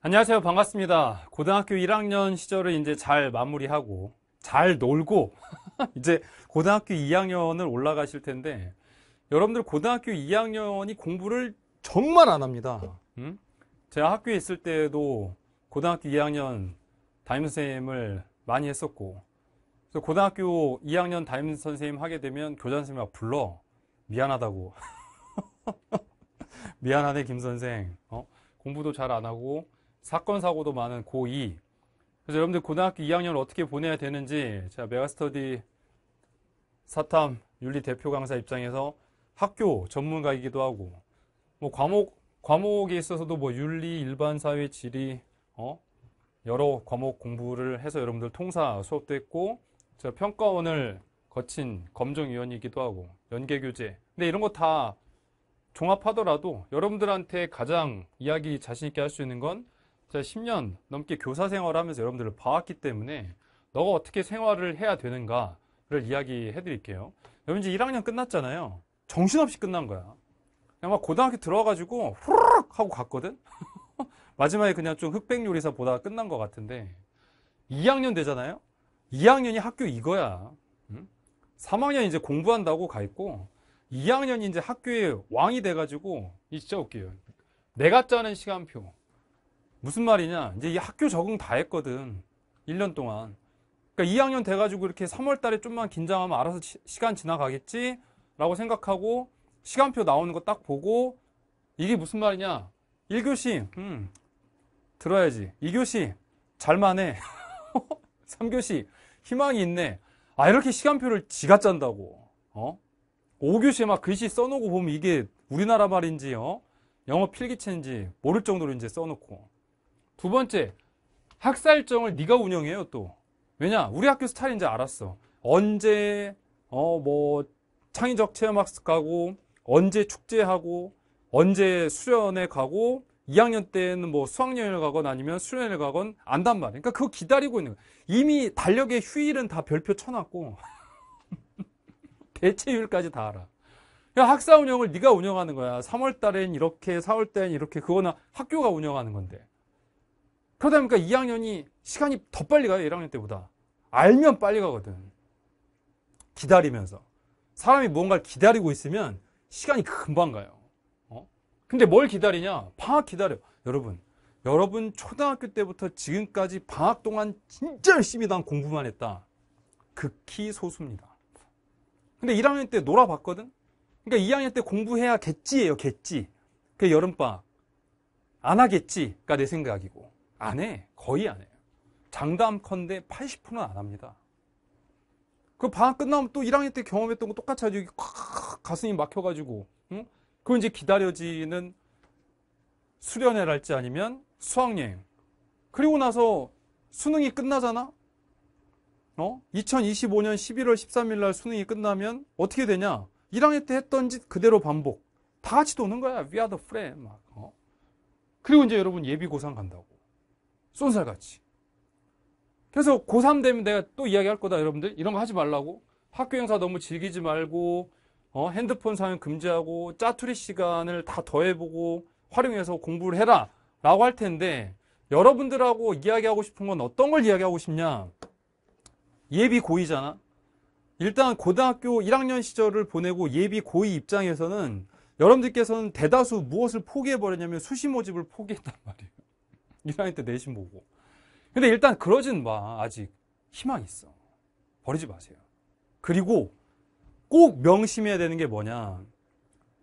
안녕하세요. 반갑습니다. 고등학교 1학년 시절을 이제 잘 마무리하고 잘 놀고 이제 고등학교 2학년을 올라가실 텐데 여러분들 고등학교 2학년이 공부를 정말 안 합니다. 음? 제가 학교에 있을 때도 고등학교 2학년 담임 선생님을 많이 했었고 그래서 고등학교 2학년 담임 선생님 하게 되면 교장 선생님 막 불러 미안하다고 미안하네 김 선생 어? 공부도 잘 안 하고 사건 사고도 많은 고2 그래서 여러분들 고등학교 2학년을 어떻게 보내야 되는지 제가 메가스터디 사탐 윤리 대표 강사 입장에서 학교 전문가이기도 하고 뭐 과목 과목에 있어서도 뭐 윤리 일반 사회 지리 어 여러 과목 공부를 해서 여러분들 통사 수업도 했고 제가 평가원을 거친 검정위원이기도 하고 연계교재 근데 이런 거 다 종합하더라도 여러분들한테 가장 이야기 자신 있게 할 수 있는 건 제가 10년 넘게 교사 생활하면서 을 여러분들을 봐왔기 때문에 너가 어떻게 생활을 해야 되는가를 이야기해 드릴게요. 여러분 이제 1학년 끝났잖아요. 정신없이 끝난 거야. 그냥 막 고등학교 들어와가지고 후루룩 하고 갔거든? 마지막에 그냥 좀 흑백 요리사 보다 끝난 것 같은데 2학년 되잖아요? 2학년이 학교 이거야. 3학년 이제 공부한다고 가 있고 2학년이 이제 학교의 왕이 돼가지고 이 진짜 웃겨요. 내가 짜는 시간표. 무슨 말이냐? 이제 이 학교 적응 다 했거든. 1년 동안. 그러니까 2학년 돼가지고 이렇게 3월 달에 좀만 긴장하면 알아서 시, 간 지나가겠지? 라고 생각하고 시간표 나오는 거 딱 보고 이게 무슨 말이냐? 1교시, 음, 들어야지. 2교시, 잘만 해. 3교시, 희망이 있네. 아, 이렇게 시간표를 지가 짠다고. 어? 5교시에 막 글씨 써놓고 보면 이게 우리나라 말인지, 어? 영어 필기체인지 모를 정도로 이제 써놓고. 두 번째, 학사 일정을 네가 운영해요 또. 왜냐? 우리 학교 스타일인 줄 알았어. 언제 어 뭐 창의적 체험학습 가고 언제 축제하고 언제 수련회 가고 2학년 때는 뭐 수학여행을 가건 아니면 수련회를 가건 안단 말이야. 그러니까 그거 기다리고 있는 거야. 이미 달력에 휴일은 다 별표 쳐놨고 대체휴일까지다 알아. 그러니까 학사 운영을 네가 운영하는 거야. 3월 달엔 이렇게, 4월 달엔 이렇게. 그거는 학교가 운영하는 건데. 그러다 보니까 2학년이 시간이 더 빨리 가요 1학년 때보다 알면 빨리 가거든 기다리면서 사람이 뭔가를 기다리고 있으면 시간이 금방 가요 어? 근데 뭘 기다리냐 방학 기다려 여러분 여러분 초등학교 때부터 지금까지 방학 동안 진짜 열심히 난 공부만 했다 극히 소수입니다 근데 1학년 때 놀아봤거든 그러니까 2학년 때 공부해야겠지예요 겠지 그 여름방학 안 하겠지가 내 생각이고 안 해. 거의 안 해요. 장담컨대 80%는 안 합니다. 그 방학 끝나면 또 1학년 때 경험했던 거 똑같이 아주 가슴이 막혀가지고, 응? 그 이제 기다려지는 수련회랄지 아니면 수학여행. 그리고 나서 수능이 끝나잖아? 어? 2025년 11월 13일 날 수능이 끝나면 어떻게 되냐? 1학년 때 했던 짓 그대로 반복. 다 같이 도는 거야. We are the friend. 막, 어? 그리고 이제 여러분 예비고상 간다고. 쏜살같이. 그래서 고3 되면 내가 또 이야기할 거다, 여러분들. 이런 거 하지 말라고. 학교 행사 너무 즐기지 말고, 어, 핸드폰 사용 금지하고, 짜투리 시간을 다 더해보고, 활용해서 공부를 해라. 라고 할 텐데, 여러분들하고 이야기하고 싶은 건 어떤 걸 이야기하고 싶냐? 예비 고이잖아 일단 고등학교 1학년 시절을 보내고 예비 고2 입장에서는 여러분들께서는 대다수 무엇을 포기해버렸냐면 수시 모집을 포기했단 말이에요. 1학년 때 내신 보고. 근데 일단 그러진 마. 아직 희망 있어. 버리지 마세요. 그리고 꼭 명심해야 되는 게 뭐냐.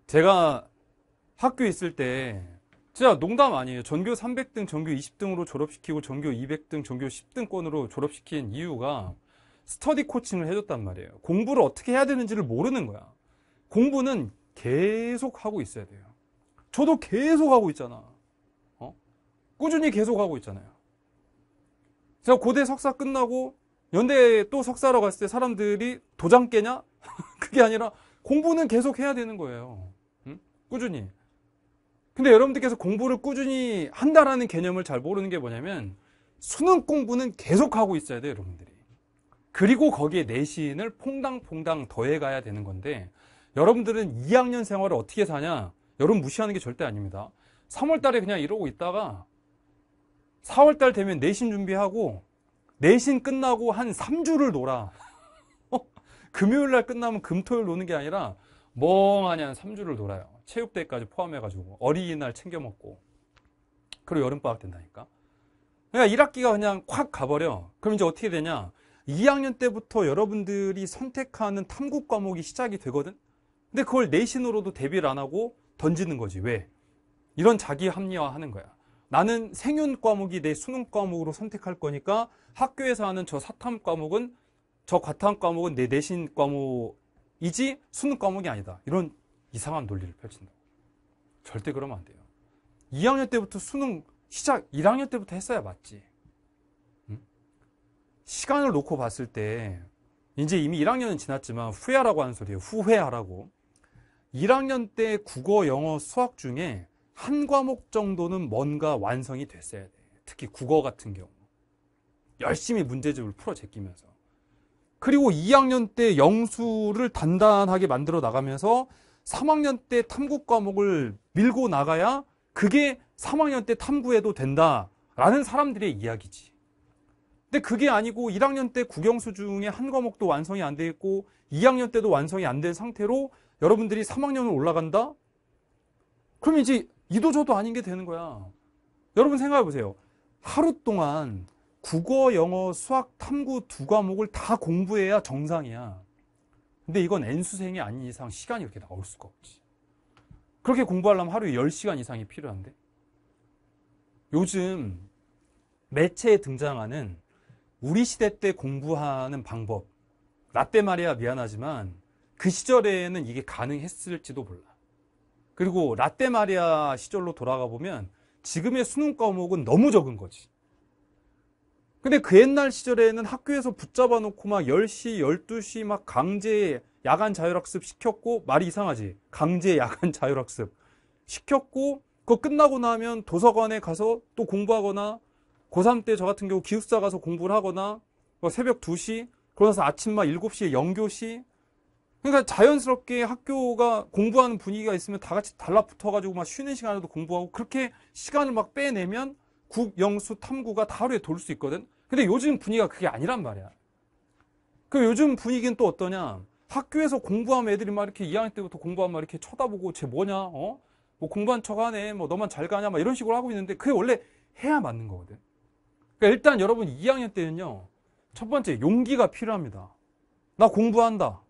제가 학교 에 있을 때 진짜 농담 아니에요. 전교 300등, 전교 20등으로 졸업시키고 전교 200등, 전교 10등권으로 졸업시킨 이유가 스터디 코칭을 해줬단 말이에요. 공부를 어떻게 해야 되는지를 모르는 거야. 공부는 계속 하고 있어야 돼요. 저도 계속 하고 있잖아. 꾸준히 계속하고 있잖아요. 제가 고대 석사 끝나고 연대에 또 석사로 갔을 때 사람들이 도장 깨냐? 그게 아니라 공부는 계속 해야 되는 거예요. 응? 꾸준히. 근데 여러분들께서 공부를 꾸준히 한다라는 개념을 잘 모르는 게 뭐냐면 수능 공부는 계속하고 있어야 돼요, 여러분들이. 그리고 거기에 내신을 퐁당퐁당 더해가야 되는 건데 여러분들은 2학년 생활을 어떻게 사냐? 여러분 무시하는 게 절대 아닙니다. 3월 달에 그냥 이러고 있다가 4월달 되면 내신 준비하고 내신 끝나고 한 3주를 놀아. 어? 금요일날 끝나면 금토일 노는 게 아니라 멍하니 한 3주를 놀아요. 체육대회까지 포함해가지고 어린이날 챙겨 먹고 그리고 여름방학 된다니까. 그러니까 1학기가 그냥 콱 가버려. 그럼 이제 어떻게 되냐? 2학년 때부터 여러분들이 선택하는 탐구 과목이 시작이 되거든? 근데 그걸 내신으로도 대비를 안 하고 던지는 거지. 왜? 이런 자기 합리화 하는 거야. 나는 생윤 과목이 내 수능 과목으로 선택할 거니까 학교에서 하는 저 사탐 과목은 저 과탐 과목은 내 내신 과목이지 수능 과목이 아니다. 이런 이상한 논리를 펼친다. 절대 그러면 안 돼요. 2학년 때부터 수능 시작 1학년 때부터 했어야 맞지. 시간을 놓고 봤을 때 이제 이미 1학년은 지났지만 후회하라고 하는 소리예요. 후회하라고. 1학년 때 국어, 영어, 수학 중에 한 과목 정도는 뭔가 완성이 됐어야 돼. 특히 국어 같은 경우. 열심히 문제집을 풀어 제끼면서. 그리고 2학년 때 영수를 단단하게 만들어 나가면서 3학년 때 탐구 과목을 밀고 나가야 그게 3학년 때 탐구해도 된다라는 사람들의 이야기지. 근데 그게 아니고 1학년 때 국영수 중에 한 과목도 완성이 안돼 있고 2학년 때도 완성이 안 된 상태로 여러분들이 3학년을 올라간다? 그럼 이제 이도저도 아닌 게 되는 거야. 여러분 생각해 보세요. 하루 동안 국어, 영어, 수학, 탐구 두 과목을 다 공부해야 정상이야. 근데 이건 N수생이 아닌 이상 시간이 이렇게 나올 수가 없지. 그렇게 공부하려면 하루에 10시간 이상이 필요한데 요즘 매체에 등장하는 우리 시대 때 공부하는 방법 라떼 말이야 미안하지만 그 시절에는 이게 가능했을지도 몰라. 그리고 라떼 마리아 시절로 돌아가 보면 지금의 수능 과목은 너무 적은 거지. 근데 그 옛날 시절에는 학교에서 붙잡아 놓고 막 10시, 12시 막 강제 야간 자율학습 시켰고 말이 이상하지. 강제 야간 자율학습 시켰고 그거 끝나고 나면 도서관에 가서 또 공부하거나 고3 때 저 같은 경우 기숙사 가서 공부를 하거나 뭐 새벽 2시 그러고 나서 아침 막 7시에 영교시 그러니까 자연스럽게 학교가 공부하는 분위기가 있으면 다 같이 달라붙어가지고 막 쉬는 시간에도 공부하고 그렇게 시간을 막 빼내면 국, 영수, 탐구가 다 하루에 돌 수 있거든. 근데 요즘 분위기가 그게 아니란 말이야. 그 요즘 분위기는 또 어떠냐? 학교에서 공부하면 애들이 막 이렇게 2학년 때부터 공부하면 막 이렇게 쳐다보고 쟤 뭐냐? 어? 뭐 공부한 척하네. 뭐 너만 잘 가냐? 막 이런 식으로 하고 있는데 그게 원래 해야 맞는 거거든. 그러니까 일단 여러분 2학년 때는요. 첫 번째 용기가 필요합니다. 나 공부한다.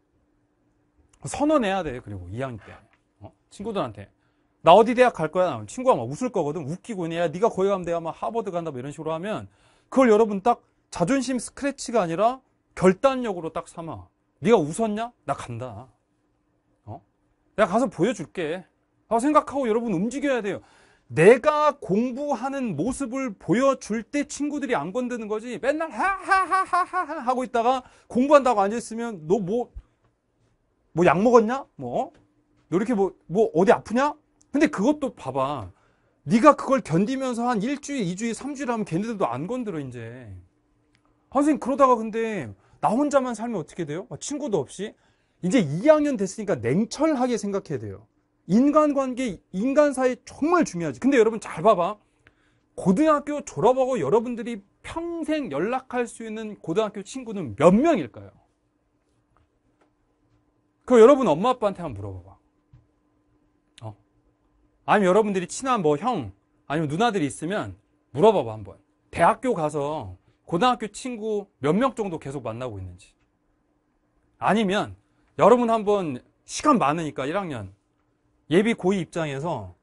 선언해야 돼. 그리고 2학년 때. 어? 친구들한테. 나 어디 대학 갈 거야? 친구가 막 웃을 거거든. 웃기고 있 야, 네가 거기 가면 내가 막 하버드 간다. 뭐 이런 식으로 하면 그걸 여러분 딱 자존심 스크래치가 아니라 결단력으로 딱 삼아. 네가 웃었냐? 나 간다. 어? 내가 가서 보여줄게. 라고 생각하고 여러분 움직여야 돼요. 내가 공부하는 모습을 보여줄 때 친구들이 안 건드는 거지. 맨날 하하하하하 하고 있다가 공부한다고 앉아있으면 너뭐 뭐약 먹었냐? 뭐? 너 이렇게 뭐, 뭐 어디 아프냐? 근데 그것도 봐봐. 네가 그걸 견디면서 한 일주일, 이주일, 삼주일 하면 걔네들도 안 건드려 이제. 선생님 그러다가 근데 나 혼자만 살면 어떻게 돼요? 친구도 없이 이제 2학년 됐으니까 냉철하게 생각해야 돼요. 인간관계, 인간 사이 정말 중요하지. 근데 여러분 잘 봐봐. 고등학교 졸업하고 여러분들이 평생 연락할 수 있는 고등학교 친구는 몇 명일까요? 그거 여러분 엄마 아빠한테 한번 물어봐봐. 어? 아니면 여러분들이 친한 뭐 형, 아니면 누나들이 있으면 물어봐봐 한번. 대학교 가서 고등학교 친구 몇 명 정도 계속 만나고 있는지. 아니면 여러분 한번 시간 많으니까 1학년 예비 고2 입장에서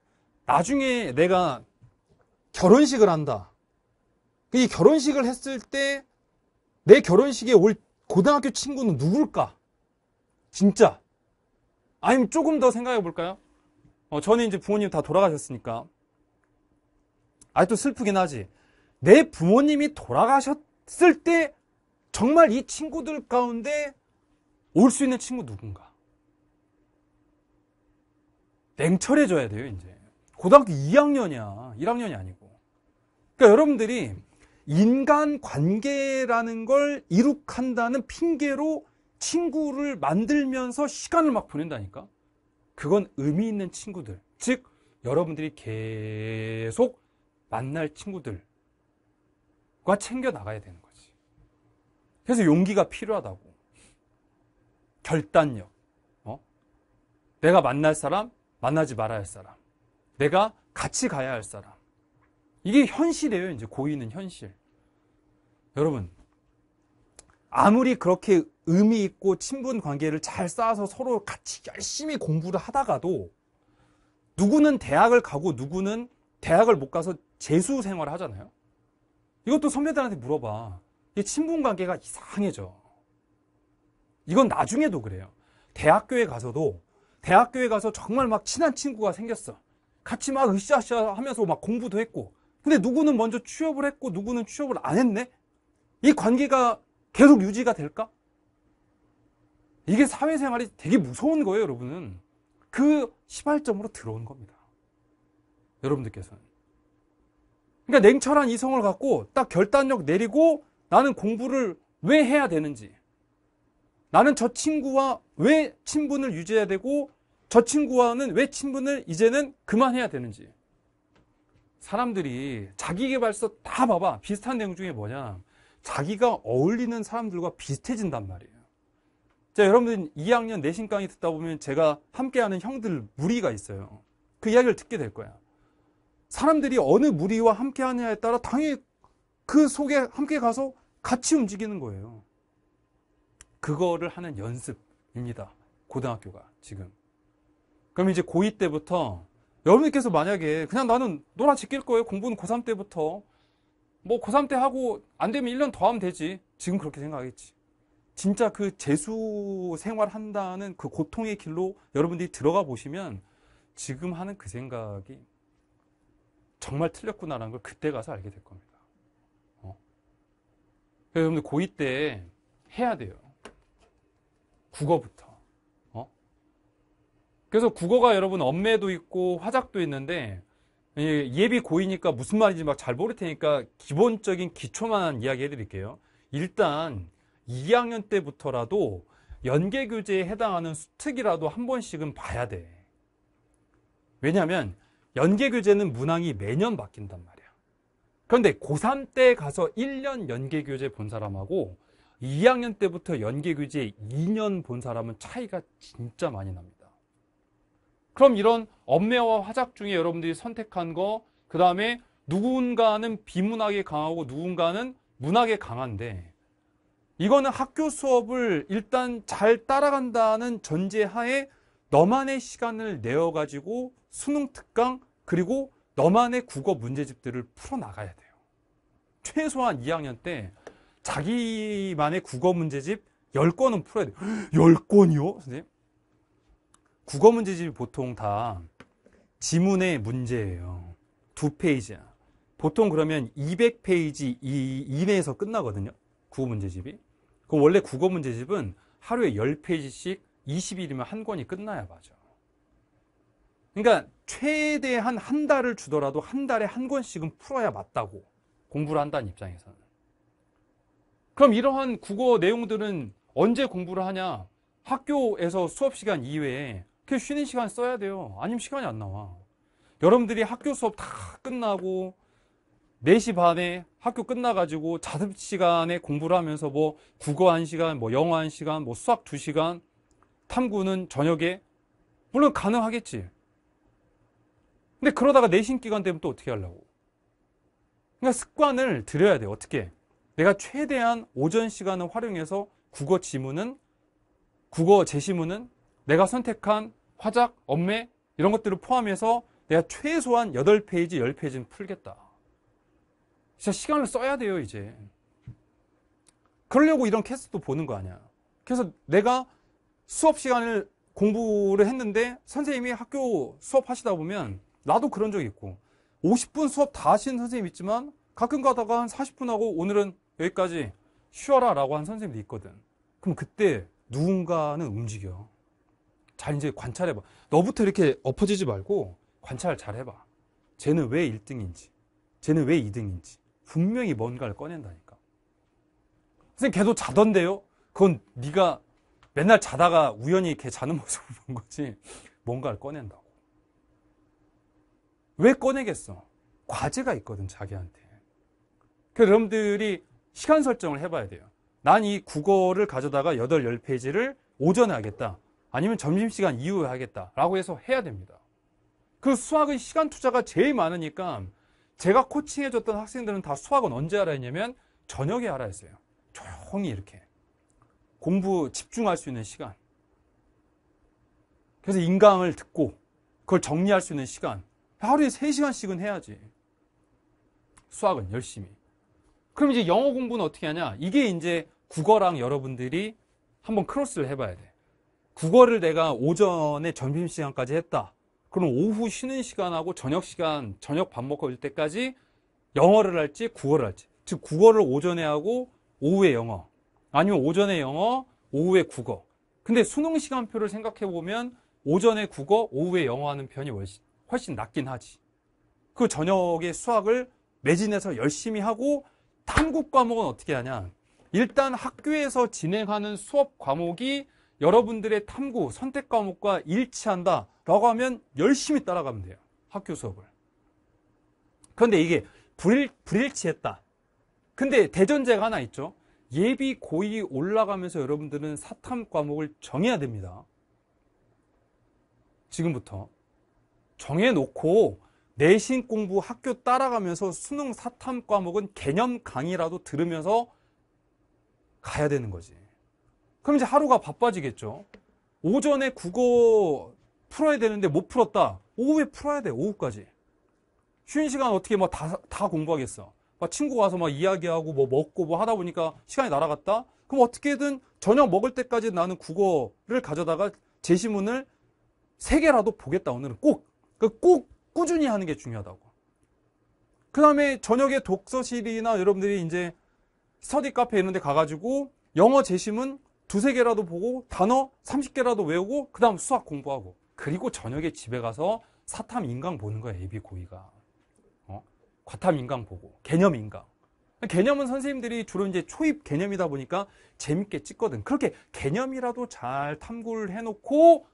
나중에 내가 결혼식을 한다. 이 결혼식을 했을 때 내 결혼식에 올 고등학교 친구는 누굴까? 진짜. 아니면 조금 더 생각해 볼까요? 어, 저는 이제 부모님 다 돌아가셨으니까. 아직도 슬프긴 하지. 내 부모님이 돌아가셨을 때 정말 이 친구들 가운데 올 수 있는 친구 누군가. 냉철해져야 돼요, 이제. 고등학교 2학년이야. 1학년이 아니고. 그러니까 여러분들이 인간 관계라는 걸 이룩한다는 핑계로 친구를 만들면서 시간을 막 보낸다니까? 그건 의미 있는 친구들. 즉, 여러분들이 계속 만날 친구들과 챙겨 나가야 되는 거지. 그래서 용기가 필요하다고. 결단력. 어? 내가 만날 사람, 만나지 말아야 할 사람. 내가 같이 가야 할 사람. 이게 현실이에요. 이제 고이는 현실. 여러분, 아무리 그렇게 의미 있고 친분 관계를 잘 쌓아서 서로 같이 열심히 공부를 하다가도 누구는 대학을 가고 누구는 대학을 못 가서 재수 생활을 하잖아요. 이것도 선배들한테 물어봐. 이 친분 관계가 이상해져. 이건 나중에도 그래요. 대학교에 가서도 대학교에 가서 정말 막 친한 친구가 생겼어. 같이 막 으쌰으쌰 하면서 막 공부도 했고. 근데 누구는 먼저 취업을 했고 누구는 취업을 안 했네. 이 관계가 계속 유지가 될까? 이게 사회생활이 되게 무서운 거예요, 여러분은. 그 시발점으로 들어온 겁니다. 여러분들께서는. 그러니까 냉철한 이성을 갖고 딱 결단력 내리고 나는 공부를 왜 해야 되는지. 나는 저 친구와 왜 친분을 유지해야 되고 저 친구와는 왜 친분을 이제는 그만해야 되는지. 사람들이 자기개발서 다 봐봐. 비슷한 내용 중에 뭐냐. 자기가 어울리는 사람들과 비슷해진단 말이에요. 자, 여러분들 2학년 내신 강의 듣다 보면 제가 함께하는 형들 무리가 있어요. 그 이야기를 듣게 될 거야. 사람들이 어느 무리와 함께하느냐에 따라 당연히 그 속에 함께 가서 같이 움직이는 거예요. 그거를 하는 연습입니다. 고등학교가 지금. 그럼 이제 고2 때부터 여러분께서 만약에 그냥 나는 놀아 지킬 거예요. 공부는 고3 때부터. 뭐 고3 때 하고 안 되면 1년 더 하면 되지. 지금 그렇게 생각하겠지. 진짜 그 재수 생활한다는 그 고통의 길로 여러분들이 들어가 보시면 지금 하는 그 생각이 정말 틀렸구나라는 걸 그때 가서 알게 될 겁니다. 어. 그래서 여러분들 고2 때 해야 돼요. 국어부터. 어? 그래서 국어가 여러분 엄매도 있고 화작도 있는데 예비 고이니까 무슨 말인지 막 잘 모를 테니까 기본적인 기초만 이야기해 드릴게요. 일단 2학년 때부터라도 연계 교재에 해당하는 수특이라도 한 번씩은 봐야 돼. 왜냐하면 연계 교재는 문항이 매년 바뀐단 말이야. 그런데 고3 때 가서 1년 연계 교재 본 사람하고 2학년 때부터 연계 교재 2년 본 사람은 차이가 진짜 많이 납니다. 그럼 이런 엄매와 화작 중에 여러분들이 선택한 거, 그 다음에 누군가는 비문학에 강하고 누군가는 문학에 강한데 이거는 학교 수업을 일단 잘 따라간다는 전제하에 너만의 시간을 내어가지고 수능 특강 그리고 너만의 국어 문제집들을 풀어나가야 돼요. 최소한 2학년 때 자기만의 국어 문제집 10권은 풀어야 돼요. 10권이요? 선생님? 국어 문제집이 보통 다 지문의 문제예요. 두 페이지야. 보통 그러면 200페이지 이내에서 끝나거든요. 국어 문제집이. 그 원래 국어 문제집은 하루에 10페이지씩 20일이면 한 권이 끝나야 맞아. 그러니까 최대한 한 달을 주더라도 한 달에 한 권씩은 풀어야 맞다고 공부를 한다는 입장에서는. 그럼 이러한 국어 내용들은 언제 공부를 하냐? 학교에서 수업 시간 이외에 그 쉬는 시간 써야 돼요. 아니면 시간이 안 나와. 여러분들이 학교 수업 다 끝나고 4시 반에 학교 끝나가지고 자습 시간에 공부를 하면서 뭐 국어 1 시간, 뭐 영어 1 시간, 뭐 수학 2 시간, 탐구는 저녁에 물론 가능하겠지. 근데 그러다가 내신 기간 되면 또 어떻게 하려고? 그러니까 습관을 들여야 돼. 어떻게? 내가 최대한 오전 시간을 활용해서 국어 지문은 국어 제시문은 내가 선택한 화작, 엄매 이런 것들을 포함해서 내가 최소한 8페이지, 10페이지는 풀겠다. 진짜 시간을 써야 돼요 이제 그러려고 이런 캐스트도 보는 거 아니야 그래서 내가 수업 시간을 공부를 했는데 선생님이 학교 수업하시다 보면 나도 그런 적 있고 50분 수업 다 하신 선생님 있지만 가끔 가다가 한 40분 하고 오늘은 여기까지 쉬어라 라고 한 선생님도 있거든 그럼 그때 누군가는 움직여 잘 이제 관찰해봐 너부터 이렇게 엎어지지 말고 관찰 잘 해봐 쟤는 왜 1등인지 쟤는 왜 2등인지 분명히 뭔가를 꺼낸다니까. 선생님 걔도 자던데요? 그건 네가 맨날 자다가 우연히 걔 자는 모습을 본 거지 뭔가를 꺼낸다고. 왜 꺼내겠어? 과제가 있거든 자기한테. 그 여러분들이 시간 설정을 해봐야 돼요. 난 이 국어를 가져다가 8, 10페이지를 오전에 하겠다. 아니면 점심시간 이후에 하겠다. 라고 해서 해야 됩니다. 그 수학은 시간 투자가 제일 많으니까 제가 코칭해줬던 학생들은 다 수학은 언제 알아 했냐면 저녁에 알아 했어요. 조용히 이렇게. 공부 집중할 수 있는 시간. 그래서 인강을 듣고 그걸 정리할 수 있는 시간. 하루에 3시간씩은 해야지. 수학은 열심히. 그럼 이제 영어 공부는 어떻게 하냐? 이게 이제 국어랑 여러분들이 한번 크로스를 해봐야 돼. 국어를 내가 오전에 점심시간까지 했다. 그럼 오후 쉬는 시간하고 저녁 시간, 저녁 밥 먹고 올 때까지 영어를 할지 국어를 할지. 즉 국어를 오전에 하고 오후에 영어. 아니면 오전에 영어, 오후에 국어. 근데 수능 시간표를 생각해 보면 오전에 국어, 오후에 영어 하는 편이 훨씬, 훨씬 낫긴 하지. 그 저녁에 수학을 매진해서 열심히 하고 탐구 과목은 어떻게 하냐. 일단 학교에서 진행하는 수업 과목이 여러분들의 탐구, 선택 과목과 일치한다 라고 하면 열심히 따라가면 돼요. 학교 수업을. 그런데 이게 불일, 불일치했다. 근데 대전제가 하나 있죠. 예비 고이 올라가면서 여러분들은 사탐 과목을 정해야 됩니다. 지금부터. 정해놓고 내신 공부 학교 따라가면서 수능 사탐 과목은 개념 강의라도 들으면서 가야 되는 거지. 그럼 이제 하루가 바빠지겠죠. 오전에 국어 풀어야 되는데 못 풀었다. 오후에 풀어야 돼, 오후까지. 쉬는 시간 어떻게 막 뭐 다, 다 공부하겠어. 막 친구 와서 막 이야기하고 뭐 먹고 뭐 하다 보니까 시간이 날아갔다? 그럼 어떻게든 저녁 먹을 때까지 나는 국어를 가져다가 제시문을 세 개라도 보겠다, 오늘은 꼭. 그꼭 그러니까 꾸준히 하는 게 중요하다고. 그 다음에 저녁에 독서실이나 여러분들이 이제 스터디 카페 이런 데 가가지고 영어 제시문 두세 개라도 보고 단어 30개라도 외우고 그 다음 수학 공부하고 그리고 저녁에 집에 가서 사탐 인강 보는 거야 애비 고의가 어? 과탐 인강 보고 개념 인강 개념은 선생님들이 주로 이제 초입 개념이다 보니까 재밌게 찍거든 그렇게 개념이라도 잘 탐구를 해놓고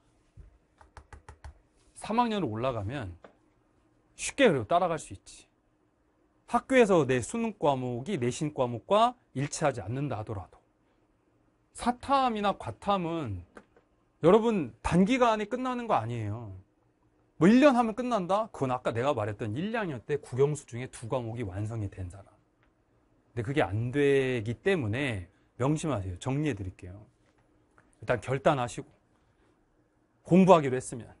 3학년으로 올라가면 쉽게 그래도 따라갈 수 있지 학교에서 내 수능 과목이 내신 과목과 일치하지 않는다 하더라도 사탐이나 과탐은 여러분 단기간에 끝나는 거 아니에요. 뭐 1년 하면 끝난다? 그건 아까 내가 말했던 1, 2학년 때 국영수 중에 두 과목이 완성이 된 사람. 근데 그게 안 되기 때문에 명심하세요. 정리해 드릴게요. 일단 결단하시고 공부하기로 했으면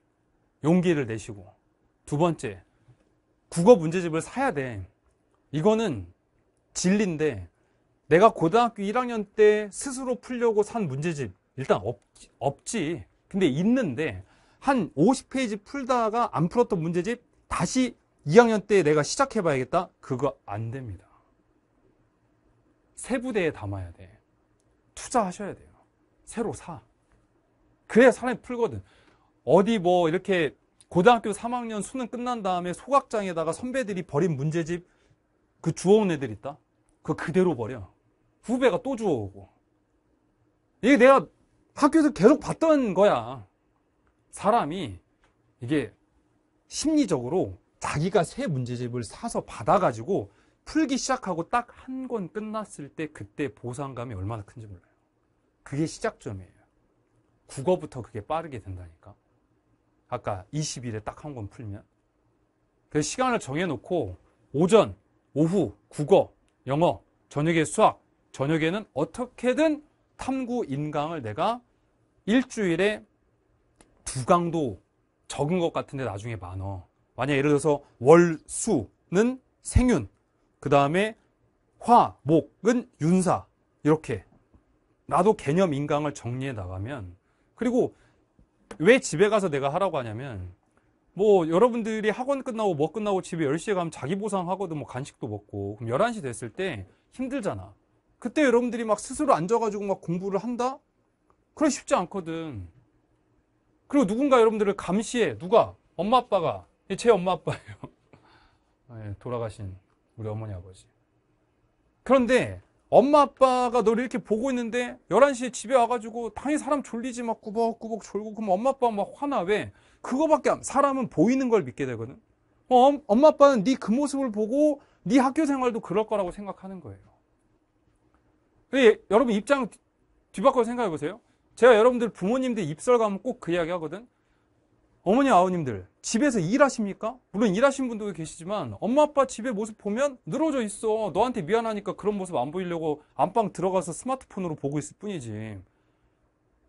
용기를 내시고 두 번째 국어 문제집을 사야 돼. 이거는 진리인데 내가 고등학교 1학년 때 스스로 풀려고 산 문제집 일단 없지, 없지. 근데 있는데 한 50페이지 풀다가 안 풀었던 문제집 다시 2학년 때 내가 시작해 봐야겠다 그거 안 됩니다 세부대에 담아야 돼 투자하셔야 돼요 새로 사 그래야 사람이 풀거든 어디 뭐 이렇게 고등학교 3학년 수능 끝난 다음에 소각장에다가 선배들이 버린 문제집 그 주워온 애들 있다 그거 그대로 버려 후배가 또 주워오고 이게 내가 학교에서 계속 봤던 거야 사람이 이게 심리적으로 자기가 새 문제집을 사서 받아가지고 풀기 시작하고 딱 한 권 끝났을 때 그때 보상감이 얼마나 큰지 몰라요 그게 시작점이에요 국어부터 그게 빠르게 된다니까 아까 20일에 딱 한 권 풀면 그 시간을 정해놓고 오전, 오후, 국어, 영어, 저녁에 수학 저녁에는 어떻게든 탐구 인강을 내가 일주일에 두 강도 적은 것 같은데 나중에 많어. 만약 예를 들어서 월, 수는 생윤, 그 다음에 화, 목은 윤사. 이렇게. 나도 개념 인강을 정리해 나가면, 그리고 왜 집에 가서 내가 하라고 하냐면, 뭐 여러분들이 학원 끝나고 뭐 끝나고 집에 10시에 가면 자기 보상하거든 뭐 간식도 먹고 그럼 11시 됐을 때 힘들잖아 그때 여러분들이 막 스스로 앉아가지고 막 공부를 한다? 그건 쉽지 않거든. 그리고 누군가 여러분들을 감시해. 누가? 엄마 아빠가. 제 엄마 아빠예요. 예, 돌아가신 우리 어머니 아버지. 그런데 엄마 아빠가 너를 이렇게 보고 있는데 11시에 집에 와가지고 당연히 사람 졸리지 막 꾸벅꾸벅 졸고 그럼 엄마 아빠가 막 화나 왜? 그거밖에 안, 사람은 보이는 걸 믿게 되거든. 어, 엄마 아빠는 네 그 모습을 보고 네 학교 생활도 그럴 거라고 생각하는 거예요. 근데 예, 여러분 입장 뒤바꿔 생각해 보세요. 제가 여러분들 부모님들 입설 가면 꼭그 이야기 하거든. 어머니 아우님들 집에서 일하십니까? 물론 일하신 분도 계시지만 엄마 아빠 집에 모습 보면 늘어져 있어. 너한테 미안하니까 그런 모습 안 보이려고 안방 들어가서 스마트폰으로 보고 있을 뿐이지.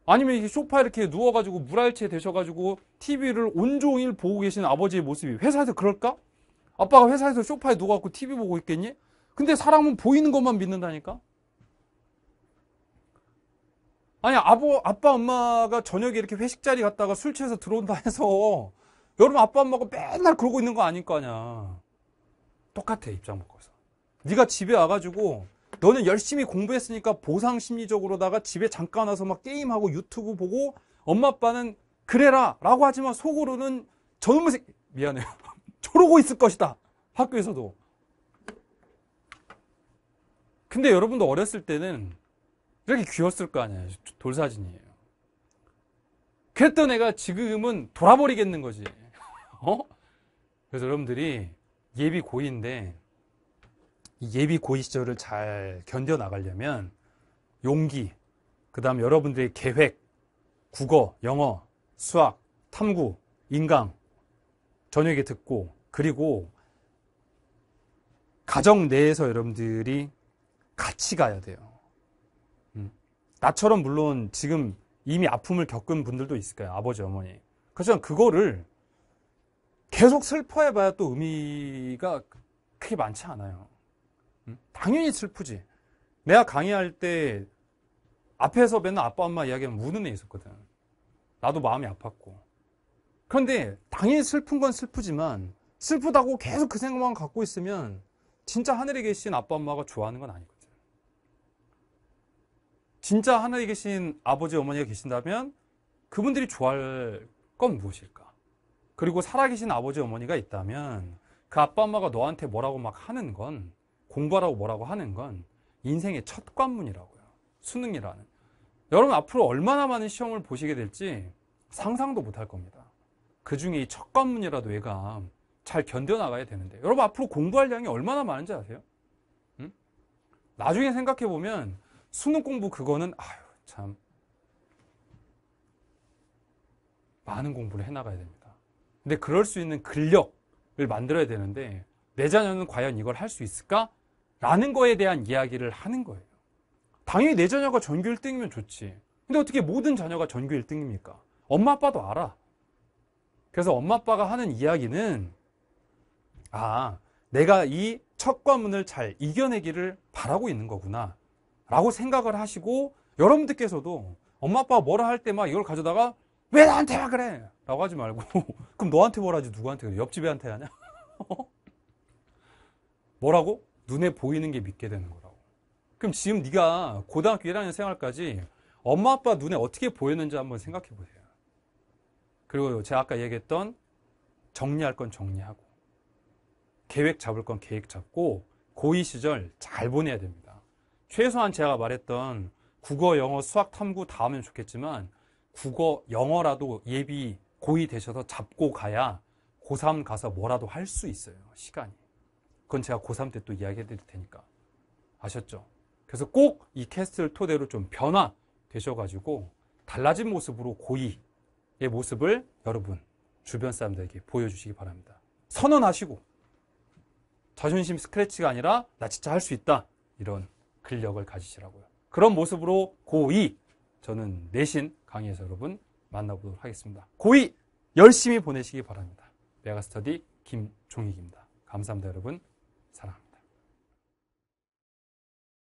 아니면 이게 소파 이렇게 누워가지고 물알채 되셔가지고 TV를 온종일 보고 계신 아버지의 모습이 회사에서 그럴까? 아빠가 회사에서 소파에 누워갖고 TV 보고 있겠니? 근데 사람은 보이는 것만 믿는다니까? 아니 아버 아빠 엄마가 저녁에 이렇게 회식 자리 갔다가 술 취해서 들어온다 해서 여러분 아빠 엄마가 맨날 그러고 있는 거 아닐 거 아니야. 똑같아 입장 바꿔서. 네가 집에 와가지고 너는 열심히 공부했으니까 보상 심리적으로다가 집에 잠깐 와서 막 게임하고 유튜브 보고 엄마 아빠는 그래라 라고 하지만 속으로는 저놈의 새끼 미안해요. 저러고 있을 것이다. 학교에서도. 근데 여러분도 어렸을 때는 이렇게 귀여웠을 거 아니에요. 돌사진이에요. 그랬던 애가 지금은 돌아버리겠는 거지. 어? 그래서 여러분들이 예비 고인데 예비 고이 시절을 잘 견뎌 나가려면 용기, 그 다음 여러분들의 계획, 국어, 영어, 수학, 탐구, 인강, 저녁에 듣고, 그리고 가정 내에서 여러분들이 같이 가야 돼요. 나처럼 물론 지금 이미 아픔을 겪은 분들도 있을 거예요. 아버지, 어머니. 그렇지만 그거를 계속 슬퍼해봐야 또 의미가 크게 많지 않아요. 음? 당연히 슬프지. 내가 강의할 때 앞에서 맨날 아빠, 엄마 이야기하면 우는 애 있었거든. 나도 마음이 아팠고. 그런데 당연히 슬픈 건 슬프지만 슬프다고 계속 그 생각만 갖고 있으면 진짜 하늘에 계신 아빠, 엄마가 좋아하는 건 아니거든. 진짜 하늘에 계신 아버지 어머니가 계신다면 그분들이 좋아할 건 무엇일까? 그리고 살아계신 아버지 어머니가 있다면 그 아빠 엄마가 너한테 뭐라고 막 하는 건 공부하라고 뭐라고 하는 건 인생의 첫 관문이라고요. 수능이라는. 여러분 앞으로 얼마나 많은 시험을 보시게 될지 상상도 못할 겁니다. 그 중에 이 첫 관문이라도 얘가 잘 견뎌나가야 되는데 여러분 앞으로 공부할 양이 얼마나 많은지 아세요? 응? 나중에 생각해보면 수능 공부 그거는 아유 참 많은 공부를 해나가야 됩니다. 근데 그럴 수 있는 근력을 만들어야 되는데 내 자녀는 과연 이걸 할 수 있을까? 라는 거에 대한 이야기를 하는 거예요. 당연히 내 자녀가 전교 1등이면 좋지. 근데 어떻게 모든 자녀가 전교 1등입니까? 엄마 아빠도 알아. 그래서 엄마 아빠가 하는 이야기는 아, 내가 이 첫 과문을 잘 이겨내기를 바라고 있는 거구나. 라고 생각을 하시고 여러분들께서도 엄마 아빠가 뭐라 할 때 막 이걸 가져다가 왜 나한테만 그래 라고 하지 말고 그럼 너한테 뭐라 하지 누구한테 그래 옆집 애한테 하냐 뭐라고? 눈에 보이는 게 믿게 되는 거라고 그럼 지금 네가 고등학교 1학년 생활까지 엄마 아빠 눈에 어떻게 보였는지 한번 생각해 보세요 그리고 제가 아까 얘기했던 정리할 건 정리하고 계획 잡을 건 계획 잡고 고이 시절 잘 보내야 됩니다 최소한 제가 말했던 국어, 영어, 수학, 탐구 다 하면 좋겠지만 국어, 영어라도 예비 고이 되셔서 잡고 가야 고3 가서 뭐라도 할 수 있어요. 시간이. 그건 제가 고3 때 또 이야기해 드릴 테니까. 아셨죠? 그래서 꼭 이 캐스트를 토대로 좀 변화 되셔가지고 달라진 모습으로 고이의 모습을 여러분 주변 사람들에게 보여주시기 바랍니다. 선언하시고 자존심 스크래치가 아니라 나 진짜 할 수 있다. 이런 근력을 가지시라고요. 그런 모습으로 고2 저는 내신 강의에서 여러분 만나보도록 하겠습니다. 고2 열심히 보내시기 바랍니다. 메가스터디 김종익입니다. 감사합니다 여러분. 사랑합니다.